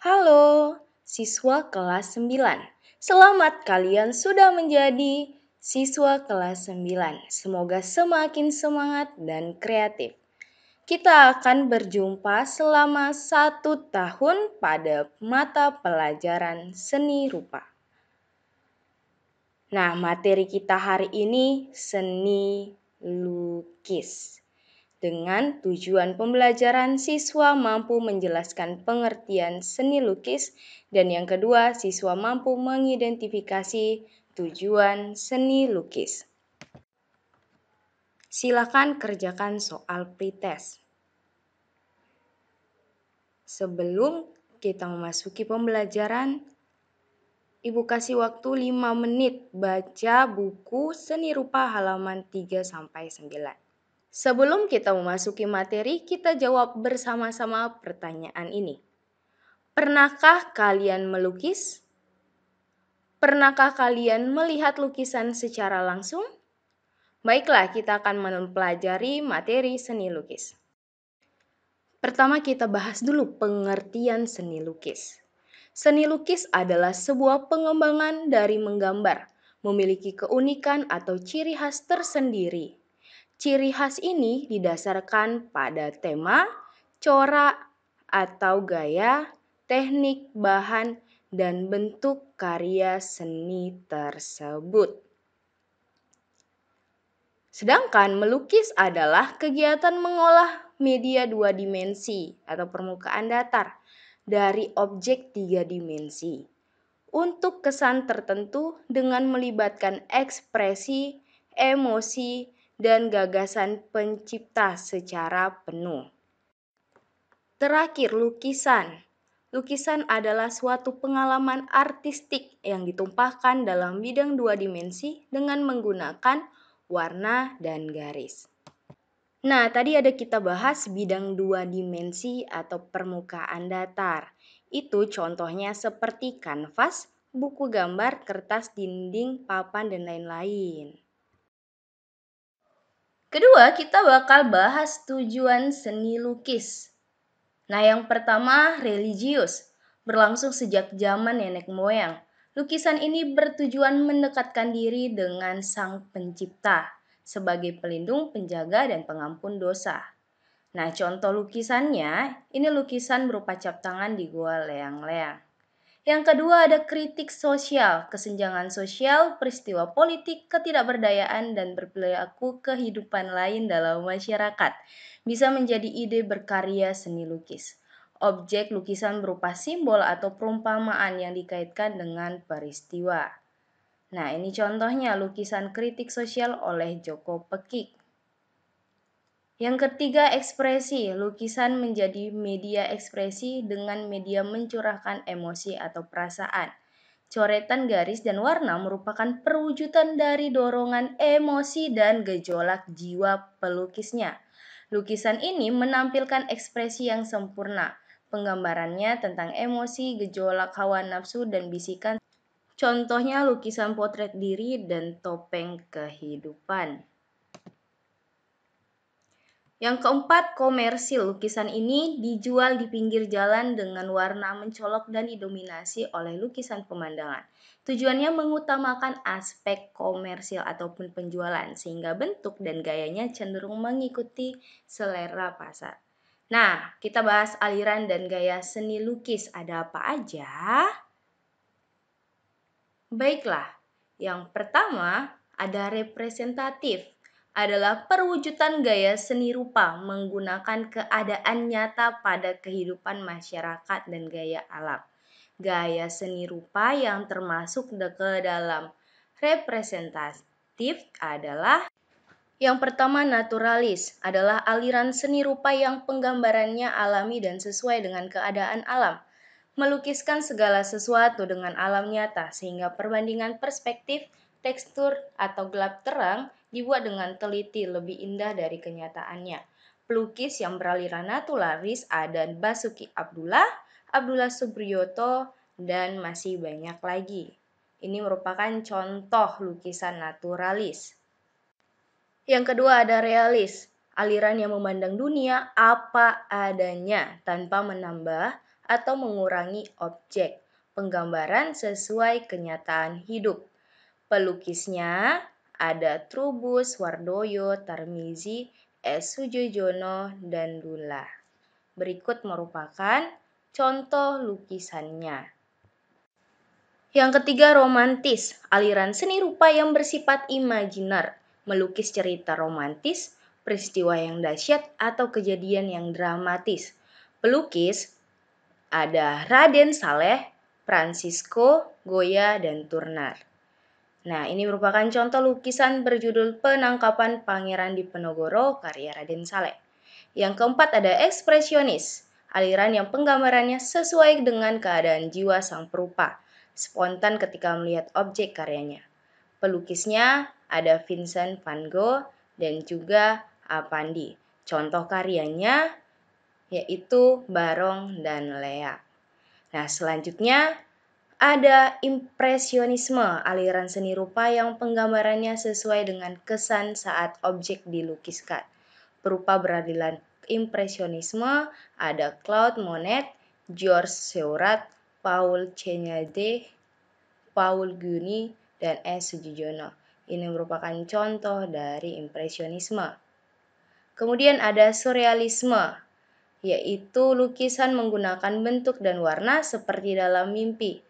Halo, siswa kelas 9. Selamat kalian sudah menjadi siswa kelas 9. Semoga semakin semangat dan kreatif. Kita akan berjumpa selama satu tahun pada mata pelajaran seni rupa. Nah, materi kita hari ini seni lukis dengan tujuan pembelajaran siswa mampu menjelaskan pengertian seni lukis dan yang kedua siswa mampu mengidentifikasi tujuan seni lukis. Silakan kerjakan soal pretest. Sebelum kita memasuki pembelajaran, Ibu kasih waktu 5 menit baca buku seni rupa halaman 3 sampai 9. Sebelum kita memasuki materi, kita jawab bersama-sama pertanyaan ini. Pernahkah kalian melukis? Pernahkah kalian melihat lukisan secara langsung? Baiklah, kita akan mempelajari materi seni lukis. Pertama, kita bahas dulu pengertian seni lukis. Seni lukis adalah sebuah pengembangan dari menggambar, memiliki keunikan atau ciri khas tersendiri Ciri khas ini didasarkan pada tema, corak atau gaya, teknik, bahan, dan bentuk karya seni tersebut. Sedangkan melukis adalah kegiatan mengolah media dua dimensi atau permukaan datar dari objek tiga dimensi untuk kesan tertentu dengan melibatkan ekspresi, emosi, dan gagasan pencipta secara penuh. Terakhir, lukisan. Lukisan adalah suatu pengalaman artistik yang ditumpahkan dalam bidang dua dimensi dengan menggunakan warna dan garis. Nah, tadi ada kita bahas bidang dua dimensi atau permukaan datar. Itu contohnya seperti kanvas, buku gambar, kertas dinding, papan, dan lain-lain. Kedua, kita bakal bahas tujuan seni lukis. Nah, yang pertama religius, berlangsung sejak zaman nenek moyang. Lukisan ini bertujuan mendekatkan diri dengan Sang Pencipta sebagai pelindung, penjaga, dan pengampun dosa. Nah, contoh lukisannya, ini lukisan berupa cap tangan di gua leang-leang. Yang kedua ada kritik sosial, kesenjangan sosial, peristiwa politik, ketidakberdayaan, dan berperilaku kehidupan lain dalam masyarakat. Bisa menjadi ide berkarya seni lukis. Objek lukisan berupa simbol atau perumpamaan yang dikaitkan dengan peristiwa. Nah, ini contohnya lukisan kritik sosial oleh Joko Pekik. Yang ketiga, ekspresi. Lukisan menjadi media ekspresi dengan media mencurahkan emosi atau perasaan. Coretan garis dan warna merupakan perwujudan dari dorongan emosi dan gejolak jiwa pelukisnya. Lukisan ini menampilkan ekspresi yang sempurna, penggambarannya tentang emosi, gejolak hawa nafsu, dan bisikan. Contohnya lukisan potret diri dan topeng kehidupan. Yang keempat, komersil. Lukisan ini dijual di pinggir jalan dengan warna mencolok dan didominasi oleh lukisan pemandangan. Tujuannya mengutamakan aspek komersil ataupun penjualan, sehingga bentuk dan gayanya cenderung mengikuti selera pasar. Nah, kita bahas aliran dan gaya seni lukis. Ada apa aja? Baiklah, yang pertama ada representatif adalah perwujudan gaya seni rupa menggunakan keadaan nyata pada kehidupan masyarakat dan gaya alam. Gaya seni rupa yang termasuk ke dalam representatif adalah yang pertama naturalis adalah aliran seni rupa yang penggambarannya alami dan sesuai dengan keadaan alam. Melukiskan segala sesuatu dengan alam nyata sehingga perbandingan perspektif tekstur atau gelap terang dibuat dengan teliti lebih indah dari kenyataannya. Pelukis yang beraliran naturalis ada Basuki Abdullah, Abdullah Subriyoto, dan masih banyak lagi. Ini merupakan contoh lukisan naturalis. Yang kedua ada realis, aliran yang memandang dunia apa adanya tanpa menambah atau mengurangi objek. Penggambaran sesuai kenyataan hidup. Pelukisnya ada Trubus Wardoyo, Tarmizi, S. Sujojono, dan Dula. Berikut merupakan contoh lukisannya. Yang ketiga, romantis, aliran seni rupa yang bersifat imajiner, melukis cerita romantis, peristiwa yang dahsyat atau kejadian yang dramatis. Pelukis ada Raden Saleh, Francisco, Goya, dan Turner. Nah, ini merupakan contoh lukisan berjudul Penangkapan Pangeran di penogoro karya Raden Saleh. Yang keempat ada ekspresionis, aliran yang penggambarannya sesuai dengan keadaan jiwa sang perupa, spontan ketika melihat objek karyanya. Pelukisnya ada Vincent van Gogh dan juga Apandi. Contoh karyanya yaitu Barong dan Lea. Nah, selanjutnya ada impresionisme, aliran seni rupa yang penggambarannya sesuai dengan kesan saat objek dilukiskan. Berupa beradilan impresionisme, ada Claude Monet, Georges Seurat, Paul Cenyade, Paul Guni, dan S. Sugijono. Ini merupakan contoh dari impresionisme. Kemudian ada surrealisme, yaitu lukisan menggunakan bentuk dan warna seperti dalam mimpi.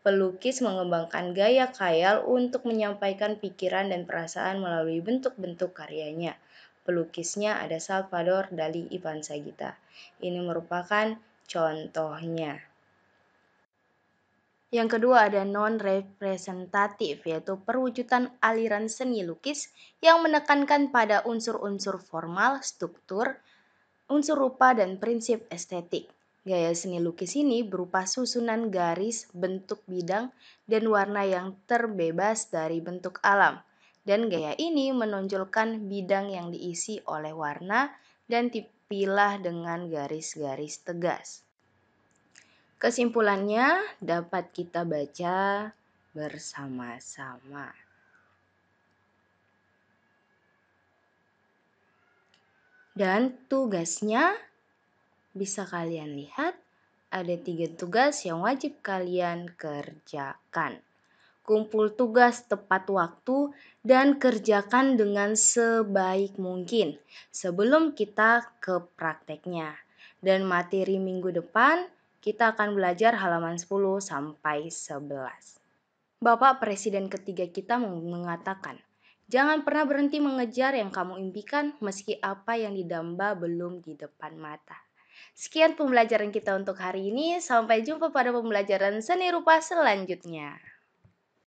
Pelukis mengembangkan gaya khayal untuk menyampaikan pikiran dan perasaan melalui bentuk-bentuk karyanya. Pelukisnya ada Salvador Dali Ivan Sagita. Ini merupakan contohnya. Yang kedua ada non-representatif, yaitu perwujudan aliran seni lukis yang menekankan pada unsur-unsur formal, struktur, unsur rupa, dan prinsip estetik. Gaya seni lukis ini berupa susunan garis, bentuk bidang, dan warna yang terbebas dari bentuk alam. Dan gaya ini menonjolkan bidang yang diisi oleh warna dan dipilah dengan garis-garis tegas. Kesimpulannya dapat kita baca bersama-sama. Dan tugasnya bisa kalian lihat, ada tiga tugas yang wajib kalian kerjakan. Kumpul tugas tepat waktu dan kerjakan dengan sebaik mungkin sebelum kita ke prakteknya. Dan materi minggu depan kita akan belajar halaman 10 sampai 11. Bapak Presiden ketiga kita mengatakan, Jangan pernah berhenti mengejar yang kamu impikan meski apa yang didamba belum di depan mata. Sekian pembelajaran kita untuk hari ini. Sampai jumpa pada pembelajaran seni rupa selanjutnya.